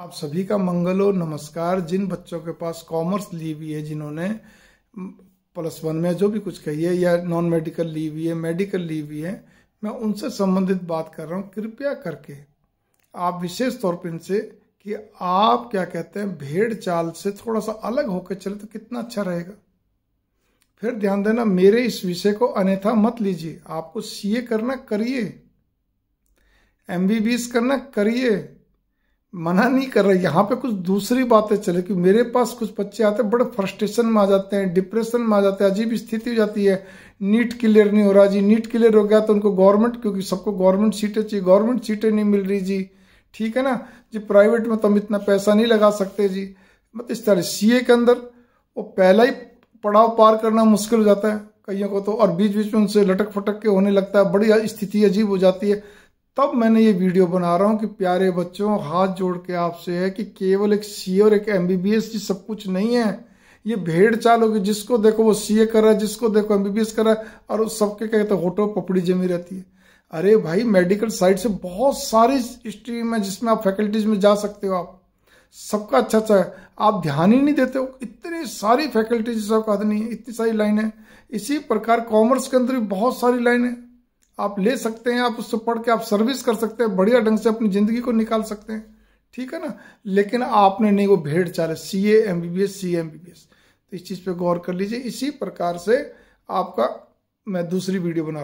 आप सभी का मंगल हो नमस्कार जिन बच्चों के पास कॉमर्स ली हुई है जिन्होंने प्लस वन में जो भी कुछ कही है या नॉन मेडिकल ली हुई है मेडिकल ली हुई है मैं उनसे संबंधित बात कर रहा हूँ कृपया करके आप विशेष तौर पर इनसे कि आप क्या कहते हैं भेड़ चाल से थोड़ा सा अलग होकर चले तो कितना अच्छा रहेगा फिर ध्यान देना मेरे इस विषय को अन्यथा मत लीजिए आपको सीए करना करिए एमबीबीएस करना करिए मना नहीं कर रहा यहाँ पे कुछ दूसरी बातें चले कि मेरे पास कुछ बच्चे आते हैं बड़े फ्रस्ट्रेशन में आ जाते हैं डिप्रेशन में आ जाते हैं अजीब स्थिति हो जाती है नीट क्लियर नहीं हो रहा जी नीट क्लियर हो गया तो उनको गवर्नमेंट क्योंकि सबको गवर्नमेंट सीटें चाहिए गवर्नमेंट सीटें नहीं मिल रही जी ठीक है ना जी प्राइवेट में तो हम इतना पैसा नहीं लगा सकते जी मतलब इस तरह सी के अंदर वो पहला ही पड़ाव पार करना मुश्किल हो जाता है कईयों को तो और बीच बीच में उनसे लटक फटक के होने लगता है बड़ी स्थिति अजीब हो जाती है तब मैंने ये वीडियो बना रहा हूँ कि प्यारे बच्चों हाथ जोड़ के आपसे है कि केवल एक सी और एक एम बी सब कुछ नहीं है ये भेड़ चाल होगी जिसको देखो वो सीए कर रहा है जिसको देखो एमबीबीएस कर रहा है और सबके कहते हैं होटो पपड़ी जमी रहती है अरे भाई मेडिकल साइड से बहुत सारी स्ट्रीम है जिसमें आप फैकल्टीज में जा सकते हो आप सबका अच्छा अच्छा है आप ध्यान ही नहीं देते हो इतनी सारी फैकल्टीज सबका नहीं है इतनी सारी लाइन है इसी प्रकार कॉमर्स के अंदर भी बहुत सारी लाइन है आप ले सकते हैं आप उससे पढ़ के आप सर्विस कर सकते हैं बढ़िया ढंग से अपनी ज़िंदगी को निकाल सकते हैं ठीक है ना लेकिन आपने नहीं वो भेड़ चाले C A M B B S C M B B S तो इस चीज़ पे गौर कर लीजिए इसी प्रकार से आपका मैं दूसरी वीडियो बना